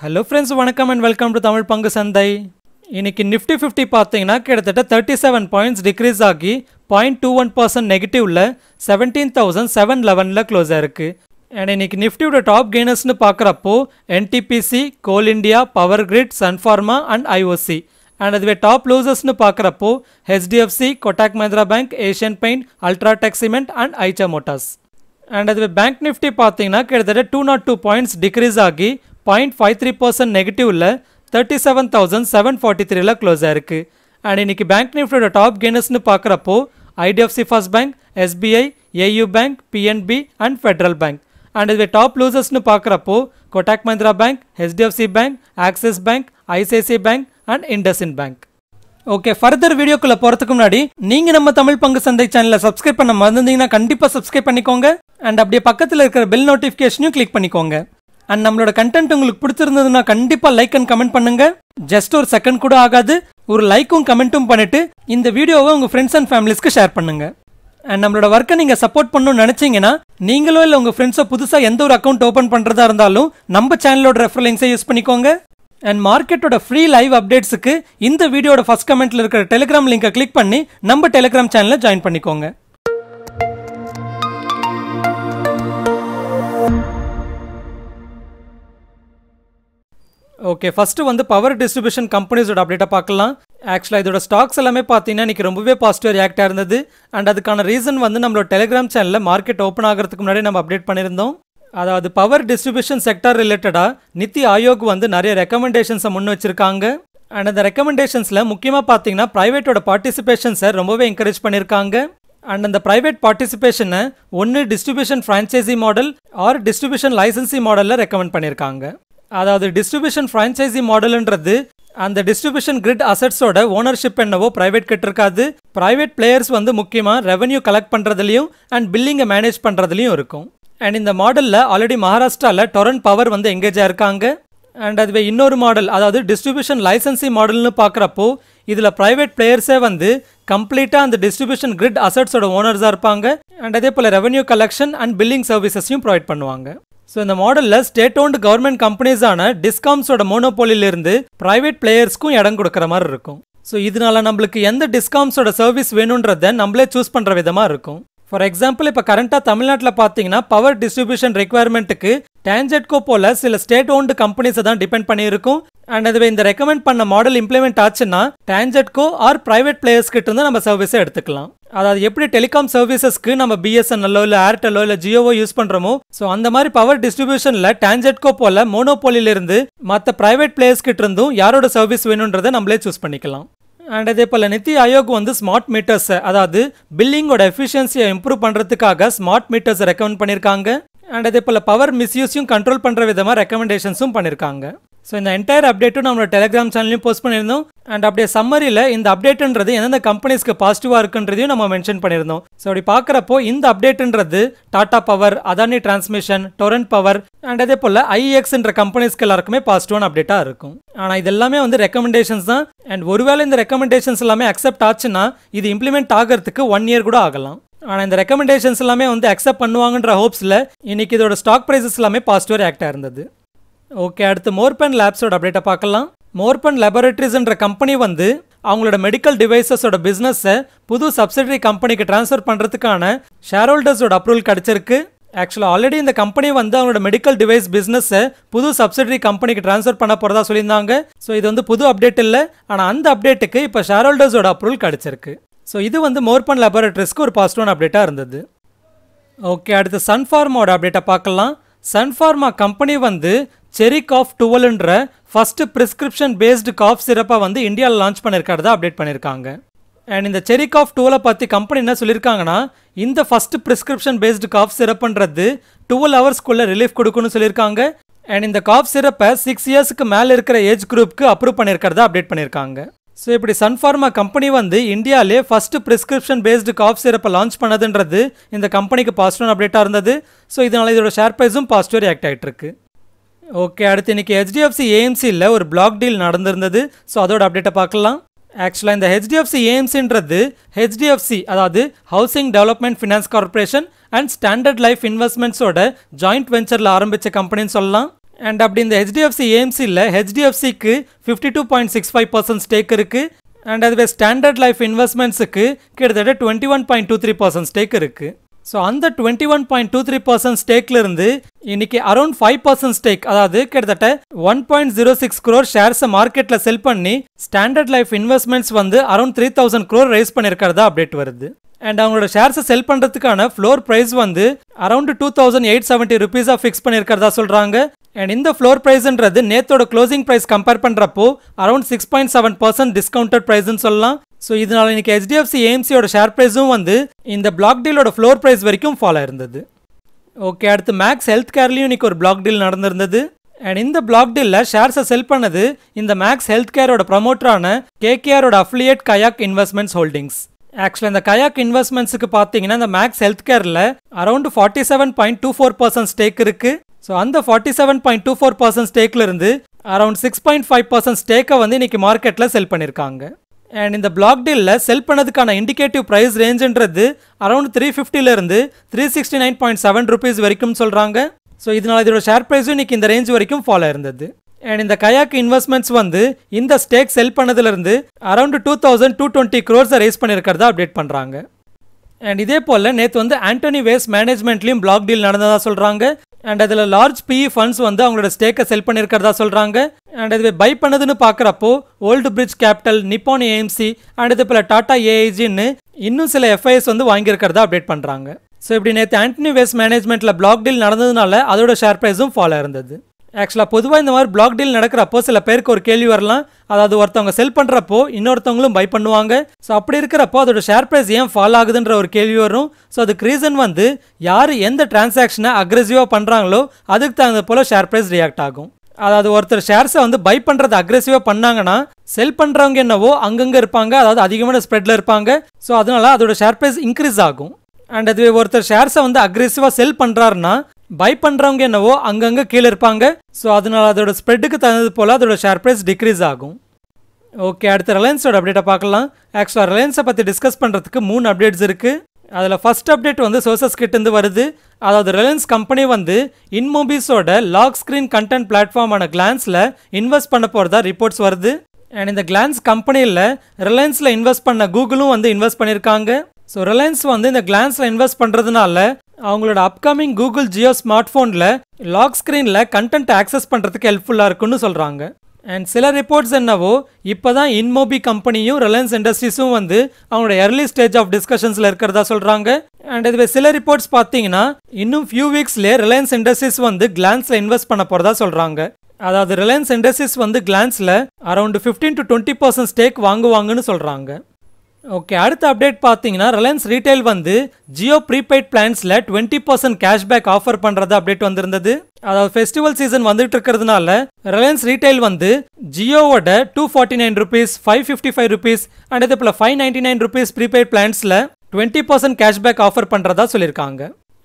hello friends வணக்கம் and welcome to Tamil பங்கு சந்தை இன்றைக்கி நிஃப்டி ஃபிஃப்டி பார்த்தீங்கன்னா கிட்டத்தட்ட தேர்ட்டி செவன் பாயிண்ட்ஸ் டிக்ரீஸ் ஆகி பாயிண்ட் டூ ஒன் பர்சன்ட் நெகட்டிவில் செவன்டீன் தௌசண்ட் செவன் லெவனில் க்ளோஸ் ஆயிருக்கு அண்ட் இன்றைக்கி நிஃப்டியோட டாப் கெய்னர்ஸ்னு பார்க்குறப்போ NTPC Coal India Power Grid Sun Pharma and IOC and அதுவே டாப் லூசர்ஸ்னு பார்க்குறப்போ HDFC Kotak Mahindra Bank Asian Paint UltraTech Cement and Eicher Motors and அதுவே பேங்க் நிஃப்டி பார்த்தீங்கன்னா கிட்டத்தட்ட two nought two points decrease ஆகி பாயிண்ட் ஃபைவ் த்ரீ பர்சன்ட் நெகட்டிவில் thirty seven thousand seven forty த்ரீல close ஆயிருக்கு அண்ட் இன்னைக்கு பேங்க் நிஃப்டியோட டாப் கெய்னர்ஸ்னு பார்க்குறப்போ IDFC First Bank SBI AU Bank PNB and Federal Bank and இது டாப் லூசர்ஸ்னு பார்க்குறப்போ Kotak Mahindra Bank HDFC Bank Axis Bank ICICI Bank and IndusInd Bank okay further வீடியோக்குள்ளே போகிறதுக்கு முன்னாடி நீங்கள் நம்ம தமிழ் பங்கு சந்தை சேனலில் சப்ஸ்கிரைப் பண்ண மறந்துருந்தீங்கன்னா கண்டிப்பாக சப்ஸ்கிரைப் பண்ணிக்கோங்க அண்ட் அப்படியே பக்கத்தில் இருக்கிற பெல் நோட்டிஃபிகேஷனையும் கிளிக் பண்ணிக்கோங்க அண்ட் நம்மளோட கண்டென்ட் உங்களுக்கு பிடிச்சிருந்ததுன்னா கண்டிப்பா லைக் அண்ட் கமெண்ட் பண்ணுங்க ஜஸ்ட் ஒரு செகண்ட் கூட ஆகாது ஒரு லைக்கும் கமெண்ட்டும் பண்ணிட்டு இந்த வீடியோவை உங்க ஃப்ரெண்ட்ஸ் அண்ட் ஃபேமிலிஸ்க்கு ஷேர் பண்ணுங்க அண்ட் நம்மளோட ஒர்க்கை நீங்கள் சப்போர்ட் பண்ணணும்னு நினைச்சீங்கன்னா நீங்களும் இல்லை உங்கள் ஃப்ரெண்ட்ஸோ புதுசாக எந்த ஒரு அக்கௌண்ட் ஓப்பன் பண்ணுறதா இருந்தாலும் நம்ம சேனலோட ரெஃபர் லிங்க்ஸை யூஸ் பண்ணிக்கோங்க அண்ட் மார்க்கெட்டோட ஃப்ரீ லைவ் அப்டேட்ஸுக்கு இந்த வீடியோட ஃபர்ஸ்ட் கமெண்ட்டில் இருக்கிற டெலிகிராம் லிங்கை கிளிக் பண்ணி நம்ம டெலிகிராம் சேனலை ஜாயின் பண்ணிக்கோங்க ஓகே ஃபர்ஸ்ட் வந்து பவர் டிஸ்ட்ரிபியூஷன் கம்பெனிஸோட அப்டேட்டை பார்க்கலாம் ஆக்சுவலாக இதோட ஸ்டாக்ஸ் எல்லாமே பார்த்தீங்கன்னா இன்றைக்கி ரொம்பவே பாசிட்டிவ் ரியாக்டாக இருந்தது அண்ட் அதுக்கான ரீசன் வந்து நம்மளோட டெலிகிராம் சேனலில் மார்க்கெட் ஓப்பன் ஆகிறதுக்கு முன்னாடி நம்ம அப்டேட் பண்ணியிருந்தோம் அதாவது பவர் டிஸ்ட்ரிபியூஷன் செக்டர் ரிலேட்டடாக நித்தி ஆயோக் வந்து நிறைய ரெக்கமெண்டேஷன்ஸை முன் வச்சுருக்காங்க அண்ட் அந்த ரெக்கமெண்டேஷன்ஸில் முக்கியமாக பார்த்தீங்கன்னா ப்ரைவேட்டோட பார்ட்டிசிபேஷன்ஸை ரொம்பவே என்கரேஜ் பண்ணியிருக்காங்க அண்ட் அந்த ப்ரைவேட் பார்ட்டிசிபேஷனை ஒன்று distribution franchisee model or distribution licensee மாடலில் ரெக்கமெண்ட் பண்ணியிருக்காங்க அதாவது டிஸ்ட்ரிபியூஷன் ஃப்ரான்ச்சைசி மாடல்ன்றது அந்த டிஸ்ட்ரிபியூஷன் கிரிட் அசட்ஸோட ஓனர்ஷிப் என்னவோ ப்ரைவேட் கிட்ட இருக்காது ப்ரைவேட் பிளேயர்ஸ் வந்து முக்கியமாக ரெவன்யூ கலெக்ட் பண்ணுறதுலையும் அண்ட் பில்லிங்கை மேனேஜ் பண்ணுறதுலையும் இருக்கும் அண்ட் இந்த மாடலில் ஆல்ரெடி மகாராஷ்டிராவில் டொரன் பவர் வந்து எங்கேஜாக இருக்காங்க அண்ட் அதுவே இன்னொரு மாடல் அதாவது டிஸ்ட்ரிபியூஷன் லைசன்ஸி மாடல்னு பார்க்குறப்போ இதில் ப்ரைவேட் பிளேயர்ஸே வந்து கம்ப்ளீட்டாக அந்த டிஸ்ட்ரிபியூஷன் கிரிட் அசட்ஸோட ஓனர்ஸாக இருப்பாங்க அண்ட் அதே போல் ரெவன்யூ கலெக்ஷன் அண்ட் பில்லிங் சர்வீசஸையும் ப்ரொவைட் பண்ணுவாங்க ஸோ இந்த மாடலில் ஸ்டேட் ஓன்டு கவர்மெண்ட் கம்பெனிஸான டிஸ்காம்ஸோட மோனோபோலிலிருந்து ப்ரைவேட் பிளேயர்ஸ்க்கும் இடம் கொடுக்குற மாதிரி இருக்கும் ஸோ இதனால நம்மளுக்கு எந்த டிஸ்காம்ஸோட சர்வீஸ் வேணுன்றதை நம்மளே சூஸ் பண்ணுற விதமாக இருக்கும் ஃபார் எக்ஸாம்பிள் இப்போ கரண்டாக தமிழ்நாட்டில் பார்த்தீங்கன்னா பவர் டிஸ்ட்ரிபியூஷன் ரெக்குவயர்மெண்ட்டுக்கு டேஞ்செட்கோ போல சில ஸ்டேட் ஓன்டு கம்பெனிஸை தான் டிபெண்ட் பண்ணியிருக்கும் அண்ட் அதுவே இந்த ரெக்கமெண்ட் பண்ண மாடல் இம்ப்ளிமெண்ட் ஆச்சுன்னா டான்ஜெட்கோ ஆர் பிரைவேட் பிளேயர்ஸ் கிட்ட இருந்து நம்ம சர்வீஸை எடுத்துக்கலாம் அதாவது எப்படி டெலிகாம் சர்வீசஸ்க்கு நம்ம பிஎஸ்என்எல்லோ இல்லை ஏர்டெல்லோ இல்லை ஜியோவோ யூஸ் பண்ணுறோமோ ஸோ அந்த மாதிரி பவர் டிஸ்ட்ரிபியூஷனில் டான்ஜெட்கோ போல மோனோபோலியிலிருந்து மற்ற பிரைவேட் பிளேயர்ஸ் கிட்ட இருந்தும் யாரோட சர்வீஸ் வேணுன்றதை நம்மளே சூஸ் பண்ணிக்கலாம் அண்ட் அதே போல் நித்தி ஆயோக் வந்து ஸ்மார்ட் மீட்டர்ஸை அதாவது பில்லிங்கோட எஃபிஷியன்சியை இம்ப்ரூவ் பண்ணுறதுக்காக ஸ்மார்ட் மீட்டர்ஸை ரெக்கமெண்ட் பண்ணியிருக்காங்க அண்ட் அதே போல் பவர் மிஸ்யூஸையும் கண்ட்ரோல் பண்ணுற விதமாக ரெக்கமெண்டேஷன்ஸும் பண்ணியிருக்காங்க ஸோ இந்த என்டையர் அப்டேட்டும் நம்மளோட டெலிகிராம் சேனலையும் போஸ்ட் பண்ணியிருந்தோம் அண்ட் அப்படியே சம்மரியில் இந்த அப்டேட்டுன்றது எந்தெந்த கம்பெனிஸ்க்கு பாசிட்டிவாக இருக்குன்றதையும் நம்ம மென்ஷன் பண்ணியிருந்தோம் ஸோ அப்படி பார்க்குறப்போ இந்த அப்டேட்டுன்றது Tata Power Adani Transmission Torrent Power and அதே போல் ஐஎக்ஸ்ன்ற e கம்பெனிஸ்க்கு எல்லாருக்குமே பாசிட்டிவான அப்டேட்டாக இருக்கும் ஆனால் இதெல்லாமே வந்து ரெக்கமெண்டேஷன்ஸ் தான் அண்ட் ஒருவேளை இந்த ரெக்கமெண்டேஷன்ஸ் எல்லாமே அக்செப்ட் ஆச்சுன்னா இது இம்ப்ளிமெண்ட் ஆகிறதுக்கு ஒன் இயர் கூட ஆகலாம் ஆனால் இந்த ரெக்கமெண்டேஷன்ஸ் எல்லாமே வந்து அக்செப்ட் பண்ணுவாங்கன்ற ஹோப்ஸில் இன்னைக்கு இதோட ஸ்டாக் ப்ரைஸஸ் எல்லாமே பாசிட்டிவாக ஆக்டாக இருந்தது ஓகே அடுத்து மோர்பன் லேப்ஸோட அப்டேட்டை பார்க்கலாம் மோர்பன் லெபரட்டரிஸ்ன்ற கம்பெனி வந்து அவங்களோட மெடிக்கல் டிவைசஸோட பிஸ்னஸை புது சப்சிடரி கம்பெனிக்கு ட்ரான்ஸ்ஃபர் பண்ணுறதுக்கான ஷேர் ஹோல்டர்ஸோட அப்ரூவல் கிடச்சிருக்கு ஆக்சுவலாக ஆல்ரெடி இந்த கம்பெனி வந்து அவங்களோட மெடிக்கல் டிவைஸ் பிஸ்னஸை புது சப்சிடரி கம்பெனிக்கு ட்ரான்ஸ்ஃபர் பண்ண போகிறதா சொல்லியிருந்தாங்க ஸோ இது வந்து புது அப்டேட் இல்லை ஆனால் அந்த அப்டேட்டுக்கு இப்போ ஷேர் ஹோல்டர்ஸோட அப்ரூவல் கிடைச்சிருக்கு ஸோ இது வந்து மோர்பன் லெபரட்டரிஸ்க்கு ஒரு பாசிட்டிவான அப்டேட்டாக இருந்தது ஓகே அடுத்து சன்ஃபார்மோட அப்டேட்டை பார்க்கலாம் சன்ஃபார்மா கம்பெனி வந்து செரி காஃப் டுவெல்ன்ற ஃபர்ஸ்ட் ப்ரிஸ்கிரிப்ஷன் பேஸ்டு காஃப் சிரப்பை வந்து இந்தியாவில் லான்ச் பண்ணியிருக்கிறதா அப்டேட் பண்ணியிருக்காங்க அண்ட் இந்த செரி காஃப் டூவலை பற்றி கம்பெனி என்ன சொல்லியிருக்காங்கன்னா இந்த ஃபஸ்ட்டு ப்ரிஸ்கிரிப்ஷன் பேஸ்டு காஃப் சிறப்புன்றது டுவெல் ஹவர்ஸ்க்குள்ளே ரிலீஃப் கொடுக்குன்னு சொல்லியிருக்காங்க அண்ட் இந்த காஃப் சிறப்பை சிக்ஸ் இயர்ஸ்க்கு மேலே இருக்கிற ஏஜ் குரூப்க்கு அப்ரூவ் பண்ணியிருக்கிறதா அப்டேட் பண்ணியிருக்காங்க ஸோ இப்படி சன்ஃபார்மா கம்பெனி வந்து இந்தியாவிலே ஃபஸ்ட்டு ப்ரிஸ்கிரிப்ஷன் பேஸ்டு காஃப் சிறப்பை லான்ச் பண்ணதுன்றது இந்த கம்பெனிக்கு பாசிட்டிவ் அப்டேட்டாக இருந்தது ஸோ இதனால் இதோட ஷேர் ப்ரைஸும் பாசிட்டிவ் ரியாக்ட் ஆகிட்டு இருக்குது ஓகே அடுத்து இன்றைக்கி ஹெச்டிஎஃப்சி ஏஎம்சியில் ஒரு பிளாக் டீல் நடந்திருந்தது ஸோ அதோட அப்டேட்டை பார்க்கலாம் ஆக்சுவலாக இந்த ஹெச்டிஎஃப்சி ஏஎம்சின்றது ஹெச்டிஎஃப்சி அதாவது housing development finance corporation and standard life இன்வெஸ்ட்மெண்ட்ஸோட ஜாயிண்ட் வெஞ்சரில் ஆரம்பித்த கம்பெனின்னு சொல்லலாம் அண்ட் அப்படி இந்த ஹெச்டிஎஃப்சி ஏஎம்சியில் ஹெச்டிஎஃப்சிக்கு fifty two point six five percent stake இருக்குது அண்ட் அதுவே ஸ்டாண்டர்ட் லைஃப் இன்வெஸ்ட்மெண்ட்ஸுக்கு கிட்டத்தட்ட twenty one point two three percent stake இருக்குது ஸோ அந்த twenty one point two three percent ஸ்டேக்லேருந்து இன்னைக்கு அரௌண்ட் ஃபைவ் பர்சன்ட் ஸ்டேக் அதாவது கிட்டத்தட்ட one point zero six crore ஷேர்ஸை மார்க்கெட்டில் செல் பண்ணி ஸ்டாண்டர்ட் லைஃப் இன்வெஸ்ட்மெண்ட்ஸ் வந்து around three thousand crore raise பண்ணியிருக்கிறதா அப்டேட் வருது அண்ட் அவங்களோட ஷேர்ஸை செல் பண்ணுறதுக்கான ஃப்ளோர் ப்ரைஸ் வந்து around two thousand eight seventy ருபீஸாக ஃபிக்ஸ் பண்ணியிருக்கிறதா சொல்கிறாங்க அண்ட் இந்த ஃப்ளோர் ப்ரைஸ்ன்றது நேத்தோட க்ளோசிங் ப்ரைஸ் கம்பேர் பண்ணுறப்போ around six point seven percent discounted ப்ரைஸ்னு சொல்லலாம் ஸோ இதனால் இன்றைக்கி ஹெச்டிஎஃப்சி ஏஎம்சியோட ஷேர் ப்ரைஸும் வந்து இந்த பிளாக் டீலோட ஃப்ளோர் ப்ரைஸ் வரைக்கும் ஃபாலோ இருந்தது ஓகே அடுத்து மேக்ஸ் ஹெல்த் கேர்லையும் இன்னைக்கு ஒரு பிளாக் டீல் நடந்திருந்தது அண்ட் இந்த பிளாக் டீலில் ஷேர்ஸை செல் பண்ணது இந்த மேக்ஸ் ஹெல்த் கேரோட ப்ரமோட்டரான கேகேஆரோட அஃபிலியேட் கயாக் இன்வெஸ்ட்மெண்ட்ஸ் ஹோல்டிங்ஸ் ஆக்சுவலாக அந்த கயாக் இன்வெஸ்ட்மெண்ட்ஸுக்கு பார்த்தீங்கன்னா இந்த மேக்ஸ் ஹெல்த் கேரில் around forty seven point two four percent stake இருக்குது ஸோ அந்த forty seven point two four percent ஸ்டேக்லேருந்து around six point five percent ஸ்டேக்கை வந்து இன்னைக்கு மார்க்கெட்டில் செல் பண்ணியிருக்காங்க அண்ட் இந்த பிளாக் டீலில் செல் பண்ணதுக்கான இண்டிகேட்டிவ் ப்ரைஸ் ரேஞ்சுன்றது அரௌண்ட் த்ரீ ஃபிஃப்டிலேருந்து three sixty nine point seven rupees வரைக்கும் சொல்கிறாங்க ஸோ இதனால் இதோட ஷேர் ப்ரைஸும் இன்னைக்கு இந்த ரேஞ்ச் வரைக்கும் ஃபாலோ இருந்தது அண்ட் இந்த கயாக் இன்வெஸ்ட்மெண்ட்ஸ் வந்து இந்த ஸ்டேக் செல் பண்ணதுலேருந்து around two thousand two twenty க்ரோர்ஸை ரேஸ் பண்ணியிருக்கிறதா அப்டேட் பண்ணுறாங்க அண்ட் இதே போல் நேற்று வந்து ஆண்டனி வேஸ்ட் மேனேஜ்மெண்ட்லையும் பிளாக் டீல் நடந்ததாக சொல்கிறாங்க அண்ட் அதில் லார்ஜ் பிஇ ஃபண்ட்ஸ் வந்து அவங்களோட ஸ்டேக்கை செல் பண்ணியிருக்கிறதா சொல்கிறாங்க அண்ட் இது பை பண்ணதுன்னு பார்க்குறப்போ Old Bridge Capital Nippon AMC and இது போல் டாடா ஏஐஜின்னு இன்னும் சில எஃப்ஐஎஸ் வந்து வாங்கியிருக்கிறதா அப்டேட் பண்ணுறாங்க ஸோ இப்படி நேற்று ஆண்டனி வேஸ்ட் மேனேஜ்மெண்ட்டில் பிளாக் டீல் நடந்ததுனால அதோட ஷேர் ப்ரைஸும் ஃபாலோ இருந்தது ஆக்சுவலாக பொதுவாக இந்த மாதிரி பிளாக் டீல் நடக்கிறப்போ சில பேருக்கு ஒரு கேள்வி வரலாம் அதாவது ஒருத்தவங்க செல் பண்ணுறப்போ இன்னொருத்தவங்களும் பை பண்ணுவாங்க ஸோ அப்படி இருக்கிறப்போ அதோட ஷேர் ப்ரைஸ் ஏன் ஃபால் ஆகுதுன்ற ஒரு கேள்வி வரும் ஸோ அதுக்கு ரீசன் வந்து யார் எந்த டிரான்சாக்ஷனை அக்ரெசிவாக பண்ணுறாங்களோ அதுக்கு தகுந்த போல் ஷேர் ப்ரைஸ் ரியாக்ட் ஆகும் அதாவது ஒருத்தர் ஷேர்ஸை வந்து பை பண்ணுறது அக்ரெசிவாக பண்ணாங்கன்னா செல் பண்ணுறவங்க என்னவோ அங்கங்கே இருப்பாங்க அதாவது அதிகமான ஸ்ப்ரெட்டில் இருப்பாங்க ஸோ அதனால அதோட ஷேர் ப்ரைஸ் இன்க்ரீஸ் ஆகும் அண்ட் அதுவே ஒருத்தர் ஷேர்ஸை வந்து அக்ரெசிவாக செல் பண்ணுறாருன்னா பை பண்ணுறவங்க என்னவோ அங்கங்கே கீழே இருப்பாங்க ஸோ அதனால் அதோட ஸ்ப்ரெட்டுக்கு தகுந்தது போல் அதோட ஷேர் ப்ரைஸ் டிக்ரீஸ் ஆகும் ஓகே அடுத்த ரிலையன்ஸோட அப்டேட்டை பார்க்கலாம் ஆக்சுவலாக ரிலையன்ஸை பற்றி டிஸ்கஸ் பண்ணுறதுக்கு மூணு அப்டேட்ஸ் இருக்குது அதில் ஃபஸ்ட் அப்டேட் வந்து சோர்சஸ் கிட்டேருந்து வருது அதாவது ரிலையன்ஸ் கம்பெனி வந்து இன்மோபிஸோட லாக் ஸ்க்ரீன் கண்டென்ட் பிளாட்ஃபார்மான கிளான்ஸில் இன்வெஸ்ட் பண்ண போகிறதா ரிப்போர்ட்ஸ் வருது அண்ட் இந்த கிளான்ஸ் கம்பெனியில் ரிலையன்ஸில் இன்வெஸ்ட் பண்ண கூகுளும் வந்து இன்வெஸ்ட் பண்ணியிருக்காங்க ஸோ ரிலையன்ஸ் வந்து இந்த கிளான்ஸில் இன்வெஸ்ட் பண்ணுறதுனால அவங்களோட அப்கமிங் கூகுள் ஜியோ ஸ்மார்ட் ஃபோனில் லாக் ஸ்க்ரீனில் கண்டென்ட் ஆக்சஸ் பண்ணுறதுக்கு ஹெல்ப்ஃபுல்லாக இருக்குன்னு சொல்கிறாங்க அண்ட் சில ரிப்போர்ட்ஸ் என்னவோ இப்போ தான் இன்மோபி கம்பெனியும் ரிலையன்ஸ் இண்டஸ்ட்ரீஸும் வந்து அவங்களோட எர்லி ஸ்டேஜ் ஆஃப் டிஸ்கஷன்ஸில் இருக்கிறதா சொல்கிறாங்க அண்ட் இதுவே சில ரிப்போர்ட்ஸ் பார்த்தீங்கன்னா இன்னும் ஃபியூ வீக்ஸ்லேயே ரிலையன்ஸ் இண்டஸ்ட்ரீஸ் வந்து கிளான்ஸில் இன்வெஸ்ட் பண்ண போகிறதா சொல்கிறாங்க அதாவது ரிலையன்ஸ் இண்டஸ்ட்ரீஸ் வந்து கிளான்ஸில் around fifteen to twenty percent stake வாங்குவாங்கன்னு சொல்கிறாங்க ஓகே அடுத்த அப்டேட் பார்த்தீங்கன்னா ரிலையன்ஸ் ரீட்டைல் வந்து ஜியோ ப்ரீபெய்ட் பிளான்ஸில் டுவெண்ட்டி பர்சன்ட் கேஷ்பேக் ஆஃபர் பண்ணுறது அப்டேட் வந்திருந்தது அதாவது ஃபெஸ்டிவல் சீசன் வந்துட்டு இருக்கிறதுனால ரிலையன்ஸ் ரீட்டைல் வந்து ஜியோவோட two forty nine rupees five fifty five rupees and இதே போல் five ninety nine rupees prepaid பிளான்ஸில் டுவெண்ட்டி பர்சன்ட் கேஷ்பேக் ஆஃபர் பண்ணுறதா சொல்லியிருக்காங்க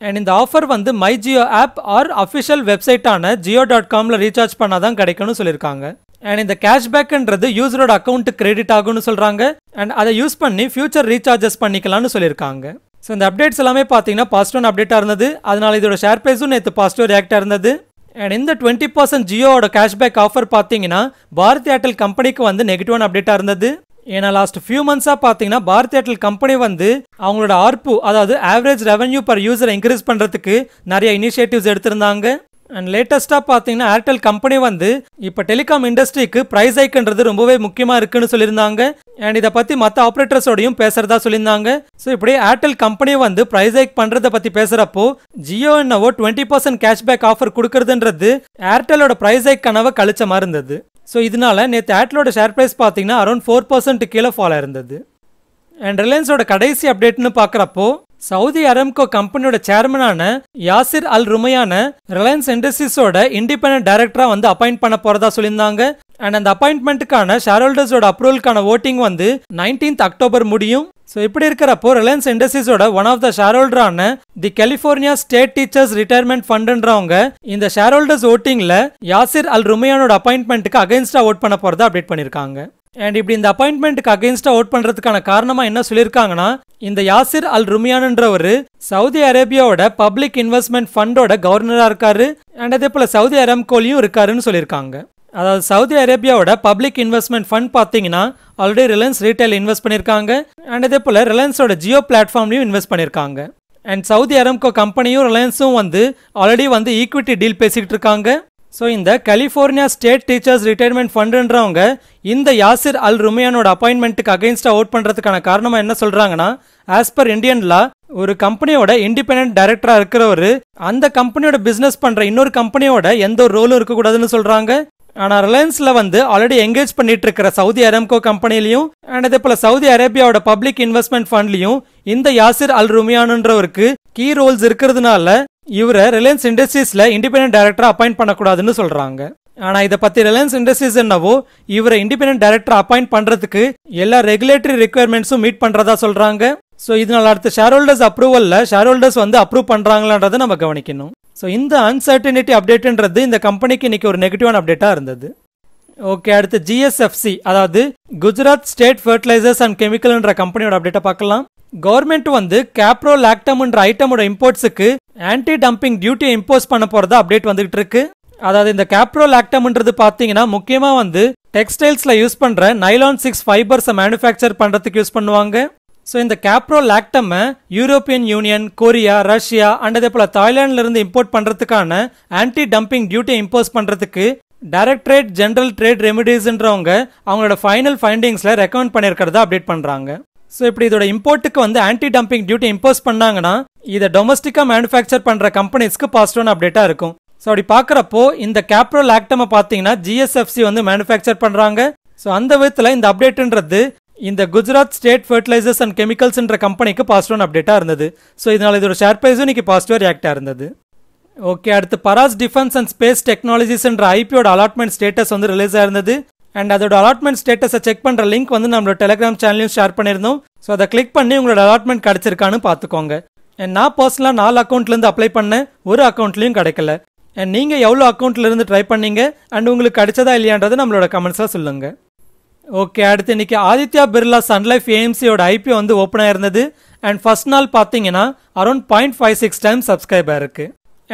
அண்ட் இந்த ஆஃபர் வந்து My Jio app R official வெப்சைட்டான ஜியோ டாட் காமில் ரீசார்ஜ் பண்ணால் தான் கிடைக்கும்னு சொல்லியிருக்காங்க அண்ட் இந்த கேஷ்பேக்குன்றது யூசரோட அக்கௌண்ட்டு கிரெடிட் ஆகும்னு சொல்கிறாங்க அண்ட் அதை யூஸ் பண்ணி ஃபியூச்சர் ரீசார்ஜஸ் பண்ணிக்கலாம்னு சொல்லியிருக்காங்க ஸோ இந்த அப்டேட்ஸ் எல்லாமே பார்த்தீங்கன்னா பாசிட்டிவ் அப்டேட்டாக இருந்தது அதனால் இதோட ஷேர் ப்ரைஸும் நேற்று பாசிட்டிவ் ரியாக்டாக இருந்தது அண்ட் இந்த டுவெண்ட்டி பர்சன்ட் ஜியோட கேஷ்பேக் ஆஃபர் பார்த்தீங்கன்னா பாரத் ஏர்டெல் கம்பெனிக்கு வந்து நெகட்டிவான அப்டேட்டாக இருந்தது ஏன்னா லாஸ்ட் ஃபியூ மந்த்ஸாக பார்த்தீங்கன்னா பாரத் ஏர்டெல் கம்பெனி வந்து அவங்களோட ஆர்பு அதாவது average revenue per user increase பண்ணுறதுக்கு நிறைய இனிஷியேட்டிவ்ஸ் எடுத்திருந்தாங்க அண்ட் லேட்டஸ்ட்டாக பார்த்தீங்கன்னா ஏர்டெல் கம்பெனி வந்து இப்போ டெலிகாம் இண்டஸ்ட்ரிக்கு ப்ரைஸ் ஐக்கன்றது ரொம்பவே முக்கியமாக இருக்குன்னு சொல்லியிருந்தாங்க அண்ட் இதை பற்றி மற்ற ஆப்ரேட்டர்ஸோடையும் பேசுகிறதா சொல்லியிருந்தாங்க ஸோ இப்படி ஏர்டெல் கம்பெனி வந்து ப்ரைஸ் ஹைக் பண்ணுறத பற்றி பேசுகிறப்போ ஜியோ என்னவோ டுவெண்ட்டி பர்சன்ட் கேஷ்பேக் ஆஃபர் கொடுக்குறதுன்றது ஏர்டெலோட ப்ரைஸ் ஐக் கனவை கழிச்ச மாதிரி இருந்தது ஸோ இதனால நேற்று ஏர்டெலோட ஷேர் ப்ரைஸ் பார்த்தீங்கன்னா அரௌண்ட் ஃபோர் பர்சன்ட் கீழே ஃபாலோ இருந்தது அண்ட் ரிலையன்ஸோட கடைசி அப்டேட்னு பார்க்குறப்போ சவுதி அரம்கோ கம்பெனியோட சேர்மனான யாசிர் அல் ருமையான ரிலையன்ஸ் இண்டஸ்ட்ரீஸோட இண்டிபெண்ட் டைரக்டரா வந்து அப்பாயிண்ட் பண்ண போறதா சொல்லியிருந்தாங்க அண்ட் அந்த அப்பாயின்மெண்ட்டுக்கான ஷேர்ஹோல்டர்ஸோட அப்ரூவல்க்கான ஓட்டிங் வந்து நைன்டீன்த் அக்டோபர் முடியும் ஸோ இப்படி இருக்கிறப்போ ரிலையன்ஸ் இண்டஸ்ட்ரீஸோட ஒன் ஆஃப் த ஷேர்ஹோல்டரான the California State Teachers Retirement ஃபண்ட்ன்றவங்க இந்த ஷேர்ஹோல்டர்ஸ் ஓட்டிங்கில் யாசிர் அல் ருமையானோட அப்பாயின்மெண்ட்டுக்கு அகைன்ஸ்டாக ஓட் பண்ண போகிறதா அப்டேட் பண்ணியிருக்காங்க அண்ட் இப்படி இந்த அப்பாயின்மெண்ட்டுக்கு அகேன்ஸ்டாக ஓட் பண்ணுறதுக்கான காரணமாக என்ன சொல்லியிருக்காங்கன்னா இந்த யாசிர் அல் ருமியான்ன்றவர் சவுதி அரேபியாவோட பப்ளிக் இன்வெஸ்ட்மெண்ட் ஃபண்டோட கவர்னராக இருக்காரு அண்ட் அதே போல் சவுதி அரம்கோலியும் இருக்காருன்னு சொல்லியிருக்காங்க அதாவது சவுதி அரேபியாவோட பப்ளிக் இன்வெஸ்ட்மெண்ட் ஃபண்ட் பார்த்தீங்கன்னா ஆல்ரெடி ரிலையன்ஸ் ரீட்டைல் இன்வெஸ்ட் பண்ணியிருக்காங்க அண்ட் அதே போல் ரிலையன்ஸோட ஜியோ பிளாட்ஃபார்ம்லையும் இன்வெஸ்ட் பண்ணியிருக்காங்க அண்ட் சவுதி அரம்கோ கம்பெனியும் ரிலையன்ஸும் வந்து ஆல்ரெடி வந்து ஈக்விட்டி டீல் பேசிக்கிட்டு இருக்காங்க ஸோ இந்த கலிஃபோர்னியா ஸ்டேட் டீச்சர்ஸ் ரிட்டையர்மெண்ட் ஃபண்டுன்றவங்க இந்த யாசிர் அல் ருமியானோட அப்பாயின்மெண்ட்டுக்கு அகைன்ஸ்டாக ஓட் பண்ணுறதுக்கான காரணமாக என்ன சொல்கிறாங்கன்னா ஆஸ் பர் இந்தியன் லா ஒரு கம்பெனியோட இண்டிபெண்ட் டைரக்டராக இருக்கிறவர் அந்த கம்பெனியோட பிஸ்னஸ் பண்ணுற இன்னொரு கம்பெனியோட எந்த ஒரு ரோலும் இருக்கக்கூடாதுன்னு சொல்கிறாங்க ஆனால் ரிலையன்ஸில் வந்து ஆல்ரெடி என்கேஜ் பண்ணிட்டு இருக்கிற சவுதி அரேம்கோ கம்பெனிலையும் அண்ட் அதே போல் சவுதி அரேபியாவோட பப்ளிக் இன்வெஸ்ட்மெண்ட் ஃபண்ட்லையும் இந்த யாசிர் அல் ருமியானுன்றவருக்கு கீ ரோல்ஸ் இருக்கிறதுனால இவரை ரிலையன்ஸ் இண்டஸ்ட்ரீஸில் இண்டிபெண்ட் டைரக்டர் அப்பாயிண்ட் பண்ணக்கூடாதுன்னு சொல்கிறாங்க ஆனால் இதை பற்றி ரிலையன்ஸ் இண்டஸ்ட்ரீஸ் என்னவோ இவரை இண்டிபெண்ட் டைரக்டர் அப்பாயிண்ட் பண்ணுறதுக்கு எல்லா ரெகுலேட்டரி ரெக்குயர்மெண்ட்ஸும் மீட் பண்ணுறதா சொல்கிறாங்க ஸோ இதனால் அடுத்த ஷேர் ஹோல்டர்ஸ் அப்ரூவலில் ஷேர் ஹோல்டர்ஸ் வந்து அப்ரூவ் பண்ணுறாங்களான்றதை நம்ம கவனிக்கணும் ஸோ இந்த அன்சர்டனிட்டி அப்டேட்டுன்றது இந்த கம்பெனிக்கு இன்னைக்கு ஒரு நெகட்டிவான அப்டேட்டாக இருந்தது ஓகே அடுத்து ஜிஎஸ்எஃப்சி அதாவது குஜராத் ஸ்டேட் ஃபர்டிலைசர்ஸ் அண்ட் கெமிக்கல்ன்ற கம்பெனியோட அப்டேட்டை பார்க்கலாம் கவர்மெண்ட் வந்து கேப்ரோ லாக்டம்ன்ற ஐட்டமோட இம்போர்ட்ஸுக்கு ஆன்டி டம்பிங் டியூட்டியை இம்போஸ் பண்ண போறதா அப்டேட் வந்துகிட்டு இருக்கு அதாவது இந்த கேப்ரோல் ஆக்டம்ன்றது பார்த்தீங்கன்னா முக்கியமாக வந்து டெக்ஸ்டைல்ஸில் யூஸ் பண்ணுற நைலான் சிக்ஸ் ஃபைபர்ஸை மேனுஃபேக்சர் பண்ணுறதுக்கு யூஸ் பண்ணுவாங்க ஸோ இந்த caprolactam European Union Korea Russia and அதே போல் இருந்து இம்போர்ட் பண்ணுறதுக்கான ஆன்டி டம்பிங் டியூட்டியை இம்போஸ் பண்ணுறதுக்கு டைரக்டரேட் ஜென்ரல் ட்ரேட் ரெமிடிஸ்ன்றவங்க அவங்களோட ஃபைனல் ஃபைண்டிங்ஸில் ரெக்கமெண்ட் பண்ணியிருக்கிறத அப்டேட் பண்ணுறாங்க ஸோ இப்படி இதோட இம்போர்ட்டுக்கு வந்து ஆன்டி டம்பிங் டியூட்டி இம்போஸ் பண்ணாங்கன்னா இதை டொமஸ்டிக்காக மேனுஃபேக்சர் பண்ணுற கம்பெனிஸ்க்கு பாசிட்டிவான அப்டேட்டாக இருக்கும் ஸோ அப்படி பார்க்குறப்போ இந்த கேப்ரோல் ஆக்டமை பார்த்தீங்கன்னா ஜிஎஸ்எஃப்சி வந்து மேனுஃபேக்சர் பண்ணுறாங்க ஸோ அந்த விதத்தில் இந்த அப்டேட்டுன்றது இந்த குஜராத் ஸ்டேட் ஃபர்டிலைசர்ஸ் அண்ட் கெமிக்கல்ஸ்ன்ற கம்பெனிக்கு பாசிட்டிவான அப்டேட்டாக இருந்தது ஸோ இதனால் இதோட ஷேர் ப்ரைஸும் இன்றைக்கி பாசிட்டிவாக ரியாக்டாக இருந்தது ஓகே அடுத்து பராஸ் டிஃபென்ஸ் அண்ட் ஸ்பேஸ் டெக்னாலஜிஸ்ன்ற ஐபியோட அலாட்மெண்ட் ஸ்டேட்டஸ் வந்து ரிலீஸ் ஆயிருந்தது அண்ட் அதோட அலாட்மெண்ட் ஸ்டேட்டஸை செக் பண்ணுற லிங்க் வந்து நம்மளோட டெலிகிராம் சேனலையும் ஷேர் பண்ணியிருந்தோம் ஸோ அதை கிளிக் பண்ணி உங்களோட அலாட்மெண்ட் கிடச்சிருக்கான்னு பார்த்துக்கோங்க என் நான் பர்சனலாக நாலு அக்கௌண்ட்லேருந்து அப்ளை பண்ணேன் ஒரு அக்கௌண்ட்லேயும் கிடைக்கல அண்ட் நீங்கள் எவ்வளோ அக்கௌண்ட்லேருந்து ட்ரை பண்ணீங்க அண்ட் உங்களுக்கு கிடைச்சதா இல்லையான்றது நம்மளோட கமெண்ட்ஸாக சொல்லுங்கள் ஓகே அடுத்து இன்றைக்கி ஆதித்யா பிர்லா சன்லைஃப் ஏஎம்சியோட ஐபிஓ வந்து ஓப்பன் ஆயிருந்தது அண்ட் ஃபஸ்ட் நாள் பார்த்தீங்கன்னா around point five six time subscribe ஆயிருக்கு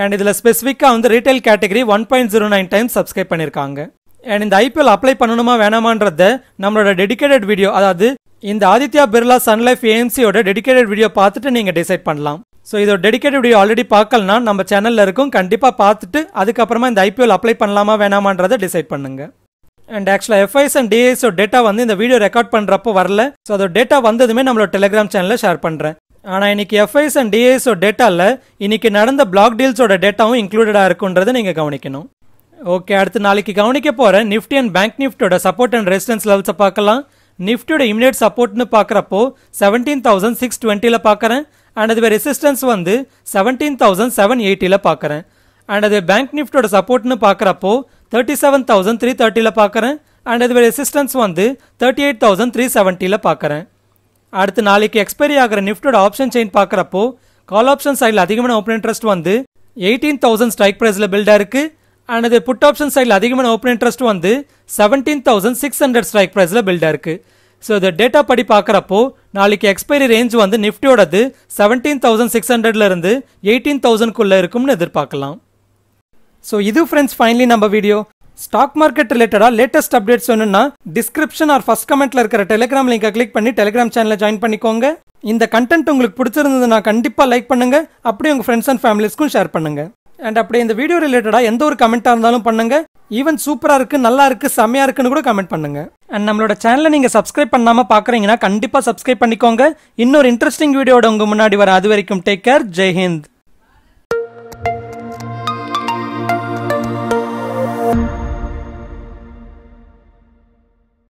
அண்ட் இதில் ஸ்பெசிஃபிக்காக வந்து retail category one point zero nine time subscribe பண்ணியிருக்காங்க அண்ட் இந்த ஐபிஎல் அப்ளை பண்ணணுமா வேணாமான்றத நம்மளோட டெடிக்கேட்டட் வீடியோ அதாவது இந்த ஆதித்யா பிர்லா சன் லைஃப் ஏஎம்சியோட டெடிக்கேட்டட் வீடியோ பார்த்துட்டு நீங்கள் டிசைட் பண்ணலாம் ஸோ இதோட டெடிக்கேட் வீடியோ ஆல்ரெடி பார்க்கலனா நம்ம சேனலில் இருக்கும் கண்டிப்பாக பார்த்துட்டு அதுக்கப்புறமா இந்த ஐபிஎல் அப்ளை பண்ணலாமா வேணாமான்றதை டிசைட் பண்ணுங்க அண்ட் ஆக்சுவலாக எஃப்ஐஸ் அண்ட் டிஐஸோட டேட்டா வந்து இந்த வீடியோ ரெக்கார்ட் பண்ணுறப்போ வரல ஸோ அதோட டேட்டா வந்ததுமே நம்மளோட டெலிகிராம் சேனலில் ஷேர் பண்ணுறேன் ஆனால் இன்னைக்கு எஃப்ஐஸ் அண்ட் டிஐஸோட டேட்டாவில் இன்னைக்கு நடந்த பிளாக் டீல்ஸோட டேட்டாவும் இன்க்ளூடடாக இருக்குன்றதை நீங்கள் கவனிக்கணும் ஓகே அடுத்து நாளைக்கு கவனிக்க போகிற நிஃப்டி அண்ட் பேங்க் நிஃப்டியோட சப்போர்ட் அண்ட் ரெசிடன்ஸ் லெவல்ஸை பார்க்கலாம் நிஃப்டியோட இமினேட் சப்போர்ட்னு பார்க்குறப்போ செவன்டீன் தௌசண்ட் சிக்ஸ் டுவெண்ட்டியில் பார்க்குறேன் அண்ட் அதுவே ரெசிஸ்டன்ஸ் வந்து செவன்டீன் தௌசண்ட் செவன் எயிட்டியில் பார்க்குறேன் அண்ட் அது பேங்க் நிஃப்டோட சப்போர்ட்னு பார்க்குறப்போ தேர்ட்டி செவன் தௌசண்ட் த்ரீ தேர்ட்டியில் பார்க்குறேன் அண்ட் அதுவே ரெசிஸ்டன்ஸ் வந்து தேர்ட்டி எயிட் தௌசண்ட் த்ரீ செவன்ட்டியில் பார்க்குறேன் அடுத்து நாளைக்கு எக்ஸ்பைரி ஆகிற நிஃப்டோட ஆப்ஷன் செயின் பார்க்குறப்போ கால் ஆப்ஷன் சைடில் அதிகமான ஓப்பன் இன்ட்ரெஸ்ட் வந்து எயிட்டீன் தௌசண்ட் ஸ்ட்ரைக் ப்ரைஸில் பில்டாக இருக்குது அண்ட் இது புட் ஆப்ஷன் சைடில் அதிகமான ஓப்பன் இன்ட்ரெஸ்ட் வந்து seventeen thousand six hundred strike ப்ரைஸில் பில்டாக இருக்குது ஸோ இது டேட்டா படி பார்க்குறப்போ நாளைக்கு எக்ஸ்பைரி ரேஞ்ச் வந்து நிஃப்டியோடது செவன்டீன் தௌசண்ட் சிக்ஸ் ஹண்ட்ரட்லேருந்து எயிட்டீன் தௌசண்ட்குள்ளே இருக்கும்னு எதிர்பார்க்கலாம் ஸோ இது ஃப்ரெண்ட்ஸ் ஃபைனலி நம்ம வீடியோ ஸ்டாக் மார்க்கெட் ரிலேட்டடாக லேட்டஸ்ட் அப்டேட்ஸ் வேணும்னா டிஸ்கிரிப்ஷன் ஆர் ஃபஸ்ட் கமெண்ட்டில் இருக்கிற டெலிகிராம் லிங்கை கிளிக் பண்ணி டெலிகிராம் சேனலில் ஜாயின் பண்ணிக்கோங்க இந்த கண்டென்ட் உங்களுக்கு பிடிச்சிருந்ததுன்னா கண்டிப்பாக லைக் பண்ணுங்கள் அப்படியே உங்கள் ஃப்ரெண்ட்ஸ் அண்ட் ஃபேமிலிஸ்க்கும் ஷேர் பண்ணுங்கள் அண்ட் அப்படி இந்த வீடியோ ரிலேட்டடாக எந்த ஒரு கமெண்ட்டாக இருந்தாலும் பண்ணுங்கள் ஈவன் சூப்பராக இருக்குது நல்லா இருக்குது செம்மையாக இருக்குன்னு கூட கமெண்ட் பண்ணுங்க அண்ட் நம்மளோட சேனலை நீங்கள் சப்ஸ்கிரைப் பண்ணாமல் பார்க்குறீங்கன்னா கண்டிப்பாக சப்ஸ்கிரைப் பண்ணிக்கோங்க இன்னொரு இன்ட்ரெஸ்டிங் வீடியோட உங்கள் முன்னாடி வர அது வரைக்கும் டேக் கேர் ஜெய்ஹிந்த்